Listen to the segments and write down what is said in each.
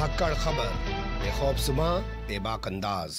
धाकड़ खबर बेखौफ सुबह बेबाक अंदाज़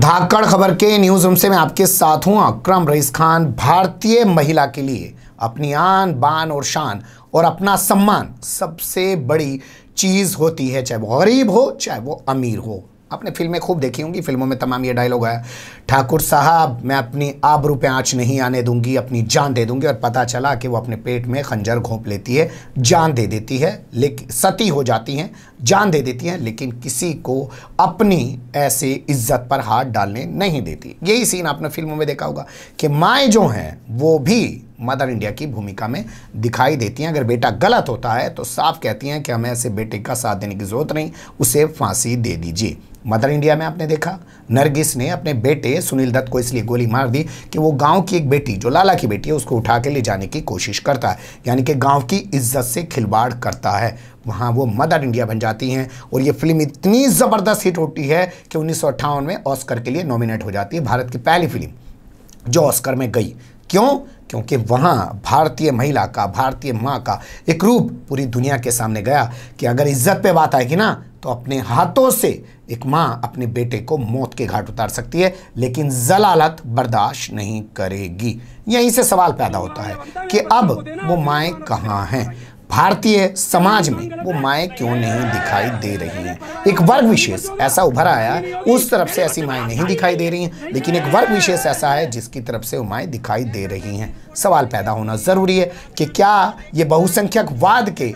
धाकड़ खबर के न्यूज रूम से मैं आपके साथ हूं अक्रम रईस खान भारतीय महिला के लिए अपनी आन बान और शान और अपना सम्मान सबसे बड़ी चीज़ होती है चाहे वो गरीब हो चाहे वो अमीर हो आपने फिल्में खूब देखी होंगी फिल्मों में तमाम ये डायलॉग आया ठाकुर साहब मैं अपनी आबरू पे आँच नहीं आने दूंगी अपनी जान दे दूंगी और पता चला कि वो अपने पेट में खंजर घोंप लेती है जान दे देती है लेकिन सती हो जाती हैं जान दे देती हैं लेकिन किसी को अपनी ऐसे इज्जत पर हाथ डालने नहीं देती यही सीन आपने फिल्मों में देखा होगा कि माएँ जो हैं वो भी मदर इंडिया की भूमिका में दिखाई देती हैं अगर बेटा गलत होता है तो साफ कहती हैं कि हमें ऐसे बेटे का साथ देने की ज़रूरत नहीं उसे फांसी दे दीजिए मदर इंडिया में आपने देखा नरगिस ने अपने बेटे सुनील दत्त को इसलिए गोली मार दी कि वो गांव की एक बेटी जो लाला की बेटी है उसको उठा के ले जाने की कोशिश करता है यानी कि गांव की इज्जत से खिलवाड़ करता है वहाँ वो मदर इंडिया बन जाती हैं और ये फिल्म इतनी ज़बरदस्त हिट होती है कि उन्नीस में ऑस्कर के लिए नॉमिनेट हो जाती है भारत की पहली फिल्म जो ऑस्कर में गई क्यों क्योंकि वहाँ भारतीय महिला का भारतीय माँ का एक रूप पूरी दुनिया के सामने गया कि अगर इज्जत पे बात आएगी ना तो अपने हाथों से एक माँ अपने बेटे को मौत के घाट उतार सकती है लेकिन जलालत बर्दाश्त नहीं करेगी यहीं से सवाल पैदा होता है कि अब वो माएँ कहाँ हैं भारतीय समाज में वो माएँ क्यों नहीं दिखाई दे रही हैं एक वर्ग विशेष ऐसा उभर आया उस तरफ से ऐसी माएँ नहीं दिखाई दे रही हैं लेकिन एक वर्ग विशेष ऐसा है जिसकी तरफ से माएँ दिखाई दे रही हैं सवाल पैदा होना ज़रूरी है कि क्या ये बहुसंख्यक वाद के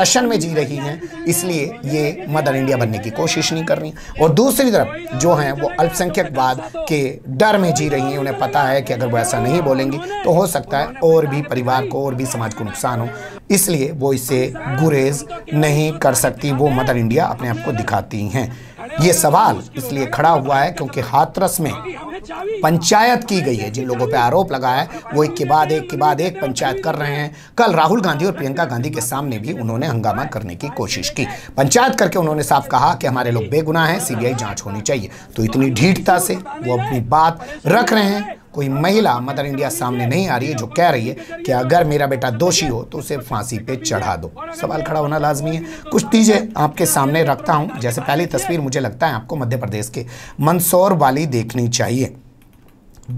टशन में जी रही हैं इसलिए ये मदर इंडिया बनने की कोशिश नहीं कर रही और दूसरी तरफ जो हैं वो अल्पसंख्यकवाद के डर में जी रही हैं उन्हें पता है कि अगर वो ऐसा नहीं बोलेंगी तो हो सकता है और भी परिवार को और भी समाज को नुकसान हो इसलिए वो इसे गुरेज नहीं कर सकती वो मदर इंडिया अपने आप को दिखाती हैं ये सवाल इसलिए खड़ा हुआ है क्योंकि हाथरस में पंचायत की गई है जिन लोगों पर आरोप लगा है वो एक के बाद एक के बाद एक पंचायत कर रहे हैं कल राहुल गांधी और प्रियंका गांधी के सामने भी उन्होंने हंगामा करने की कोशिश की पंचायत करके उन्होंने साफ कहा कि हमारे लोग बेगुनाह हैं सीबीआई जांच होनी चाहिए तो इतनी ढीठता से वो अपनी बात रख रहे हैं कोई महिला मदर इंडिया सामने नहीं आ रही है जो कह रही है कि अगर मेरा बेटा दोषी हो तो उसे फांसी पे चढ़ा दो सवाल खड़ा होना लाजमी है कुछ चीज़ें आपके सामने रखता हूँ जैसे पहली तस्वीर मुझे लगता है आपको मध्य प्रदेश के मंदसौर वाली देखनी चाहिए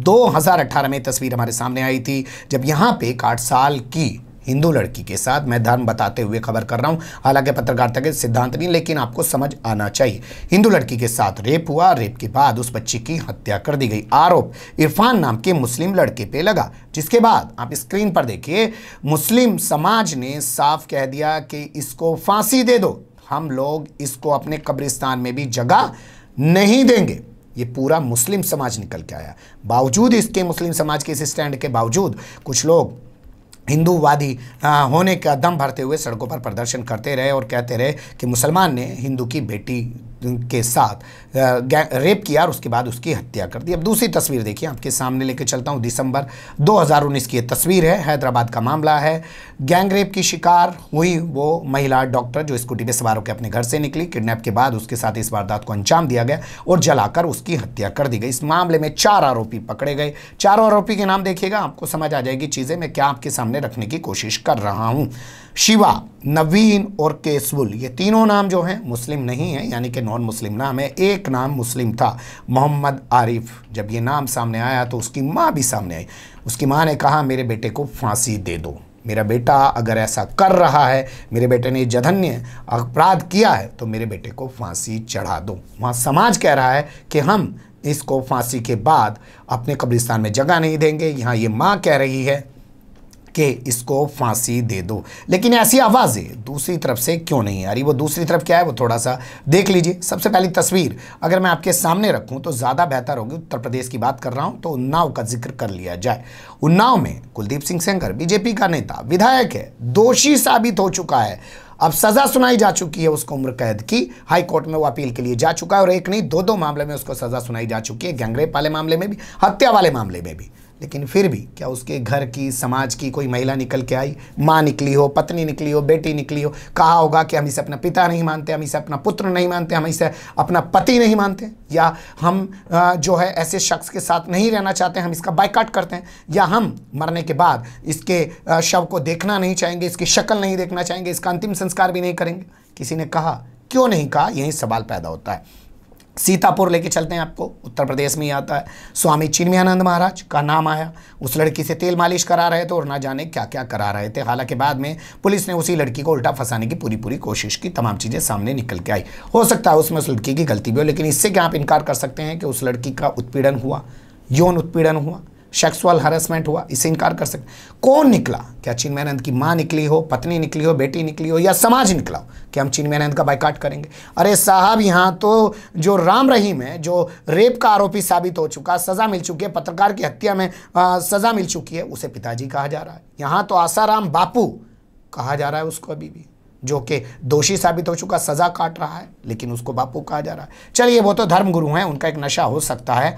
2018 में तस्वीर हमारे सामने आई थी जब यहाँ पे एक आठ साल की हिंदू लड़की के साथ मैं धर्म बताते हुए खबर कर रहा हूं हालांकि पत्रकारिता के सिद्धांत नहीं लेकिन आपको समझ आना चाहिए हिंदू लड़की के साथ रेप हुआ रेप के बाद उस बच्ची की हत्या कर दी गई आरोप इरफान नाम के मुस्लिम लड़के पे लगा जिसके बाद आप स्क्रीन पर देखिए मुस्लिम समाज ने साफ कह दिया कि इसको फांसी दे दो हम लोग इसको अपने कब्रिस्तान में भी जगह नहीं देंगे ये पूरा मुस्लिम समाज निकल के आया बावजूद इसके मुस्लिम समाज के इस स्टैंड के बावजूद कुछ लोग हिंदूवादी होने का दम भरते हुए सड़कों पर प्रदर्शन करते रहे और कहते रहे कि मुसलमान ने हिंदू की बेटी के साथ रेप किया और उसके बाद उसकी हत्या कर दी अब दूसरी तस्वीर देखिए आपके सामने लेके चलता हूँ दिसंबर 2019 की ये तस्वीर है हैदराबाद का मामला है गैंग रेप की शिकार हुई वो महिला डॉक्टर जो स्कूटी पे सवार होकर अपने घर से निकली किडनैप के बाद उसके साथ इस वारदात को अंजाम दिया गया और जलाकर उसकी हत्या कर दी गई इस मामले में चार आरोपी पकड़े गए चारों आरोपी के नाम देखिएगा आपको समझ आ जाएगी चीज़ें मैं क्या आपके सामने रखने की कोशिश कर रहा हूँ शिवा नवीन और केसबुल ये तीनों नाम जो हैं मुस्लिम नहीं है यानी कि नॉन मुस्लिम नाम है एक नाम मुस्लिम था मोहम्मद आरिफ जब ये नाम सामने आया तो उसकी माँ भी सामने आई उसकी माँ ने कहा मेरे बेटे को फांसी दे दो मेरा बेटा अगर ऐसा कर रहा है मेरे बेटे ने जघन्य अपराध किया है तो मेरे बेटे को फांसी चढ़ा दो वहाँ समाज कह रहा है कि हम इसको फांसी के बाद अपने कब्रिस्तान में जगह नहीं देंगे यहाँ ये माँ कह रही है कि इसको फांसी दे दो लेकिन ऐसी आवाज़ें दूसरी तरफ से क्यों नहीं आ रही वो दूसरी तरफ क्या है वो थोड़ा सा देख लीजिए सबसे पहली तस्वीर अगर मैं आपके सामने रखूँ तो ज़्यादा बेहतर होगी उत्तर प्रदेश की बात कर रहा हूँ तो उन्नाव का जिक्र कर लिया जाए उन्नाव में कुलदीप सिंह सेंगर बीजेपी का नेता विधायक है दोषी साबित हो चुका है अब सजा सुनाई जा चुकी है उसको उम्र कैद की हाई कोर्ट में वो अपील के लिए जा चुका है और एक नहीं दो दो मामले में उसको सजा सुनाई जा चुकी है गैंगरेप वाले मामले में भी हत्या वाले मामले में भी लेकिन फिर भी क्या उसके घर की समाज की कोई महिला निकल के आई माँ निकली हो पत्नी निकली हो बेटी निकली हो कहा होगा कि हम इसे अपना पिता नहीं मानते हम इसे अपना पुत्र नहीं मानते हम इसे अपना पति नहीं मानते या हम जो है ऐसे शख्स के साथ नहीं रहना चाहते हम इसका बाइकाट करते हैं या हम मरने के बाद इसके शव को देखना नहीं चाहेंगे इसकी शक्ल नहीं देखना चाहेंगे इसका अंतिम संस्कार भी नहीं करेंगे किसी ने कहा क्यों नहीं कहा यही सवाल पैदा होता है सीतापुर लेके चलते हैं आपको उत्तर प्रदेश में ही आता है स्वामी चिन्मयानंद महाराज का नाम आया उस लड़की से तेल मालिश करा रहे थे और ना जाने क्या क्या करा रहे थे हालांकि बाद में पुलिस ने उसी लड़की को उल्टा फंसाने की पूरी पूरी कोशिश की तमाम चीज़ें सामने निकल के आई हो सकता है उसमें उस लड़की की गलती भी हो लेकिन इससे क्या आप इनकार कर सकते हैं कि उस लड़की का उत्पीड़न हुआ यौन उत्पीड़न हुआ सेक्सुअल हरासमेंट हुआ इसे इनकार कर सकते कौन निकला क्या चिन्मयानंद की माँ निकली हो पत्नी निकली हो बेटी निकली हो या समाज निकला हो कि हम चिन्मयानंद का बाइकाट करेंगे अरे साहब यहाँ तो जो राम रहीम है जो रेप का आरोपी साबित हो चुका सज़ा मिल चुकी है पत्रकार की हत्या में सज़ा मिल चुकी है उसे पिताजी कहा जा रहा है यहाँ तो आसाराम बापू कहा जा रहा है उसको अभी भी जो कि दोषी साबित हो चुका सज़ा काट रहा है लेकिन उसको बापू कहा जा रहा है चलिए वो तो धर्मगुरु हैं उनका एक नशा हो सकता है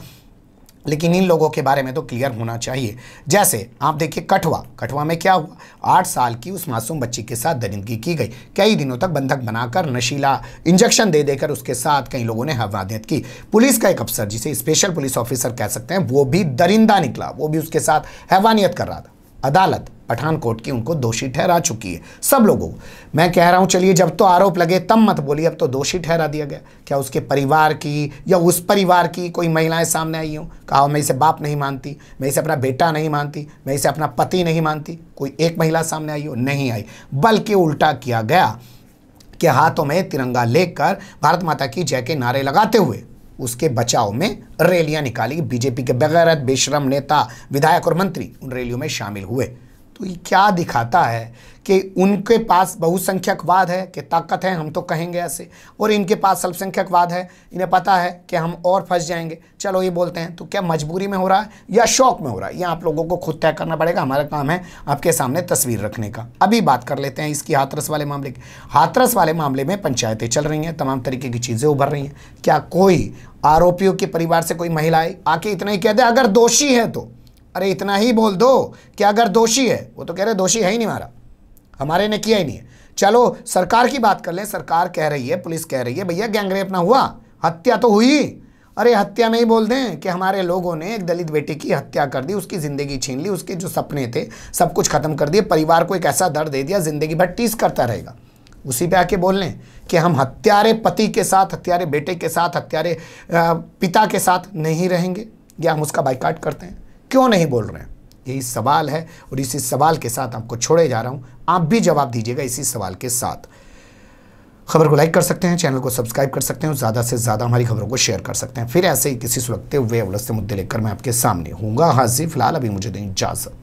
लेकिन इन लोगों के बारे में तो क्लियर होना चाहिए जैसे आप देखिए कठवा कठवा में क्या हुआ आठ साल की उस मासूम बच्ची के साथ दरिंदगी की गई कई दिनों तक बंधक बनाकर नशीला इंजेक्शन दे देकर उसके साथ कई लोगों ने हवानियत की पुलिस का एक अफसर जिसे स्पेशल पुलिस ऑफिसर कह सकते हैं वो भी दरिंदा निकला वो भी उसके साथ हैवानियत कर रहा था अदालत पठानकोट की उनको दोषी ठहरा चुकी है सब लोगों को मैं कह रहा हूं चलिए जब तो आरोप लगे तब मत बोलिए अब तो दोषी ठहरा दिया गया क्या उसके परिवार की या उस परिवार की कोई महिलाएं सामने आई हूं कहा मैं इसे बाप नहीं मानती मैं इसे अपना बेटा नहीं मानती मैं इसे अपना पति नहीं मानती कोई एक महिला सामने आई हो नहीं आई बल्कि उल्टा किया गया कि हाथों में तिरंगा लेकर भारत माता की जय के नारे लगाते हुए उसके बचाव में रैलियां निकाली बीजेपी के बगैरत बेशरम नेता विधायक और मंत्री उन रैलियों में शामिल हुए तो ये क्या दिखाता है कि उनके पास बहुसंख्यकवाद है कि ताकत है हम तो कहेंगे ऐसे और इनके पास अल्पसंख्यकवाद है इन्हें पता है कि हम और फंस जाएंगे चलो ये बोलते हैं तो क्या मजबूरी में हो रहा है या शौक में हो रहा है ये आप लोगों को खुद तय करना पड़ेगा हमारा काम है आपके सामने तस्वीर रखने का अभी बात कर लेते हैं इसकी हाथरस वाले मामले की हाथरस वाले मामले में पंचायतें चल रही हैं तमाम तरीके की चीज़ें उभर रही हैं क्या कोई आरोपियों के परिवार से कोई महिलाएं आके इतना ही कह दे अगर दोषी है तो अरे इतना ही बोल दो कि अगर दोषी है वो तो कह रहे दोषी है ही नहीं हमारा हमारे ने किया ही नहीं है चलो सरकार की बात कर लें सरकार कह रही है पुलिस कह रही है भैया गैंगरेप ना हुआ हत्या तो हुई अरे हत्या में ही बोल दें कि हमारे लोगों ने एक दलित बेटी की हत्या कर दी उसकी ज़िंदगी छीन ली उसके जो सपने थे सब कुछ ख़त्म कर दिए परिवार को एक ऐसा दर्द दे दिया ज़िंदगी भर टीस करता रहेगा उसी पे आके बोल लें कि हम हत्यारे पति के साथ हत्यारे बेटे के साथ हत्यारे पिता के साथ नहीं रहेंगे या हम उसका बाइकाट करते हैं क्यों नहीं बोल रहे हैं यही सवाल है और इसी सवाल के साथ आपको छोड़े जा रहा हूं आप भी जवाब दीजिएगा इसी सवाल के साथ खबर को लाइक कर सकते हैं चैनल को सब्सक्राइब कर सकते हैं ज़्यादा से ज़्यादा हमारी खबरों को शेयर कर सकते हैं फिर ऐसे ही किसी सुलगते हुए उलझते मुद्दे लेकर मैं आपके सामने हूँगा हाजिर फिलहाल अभी मुझे दें इजाज़त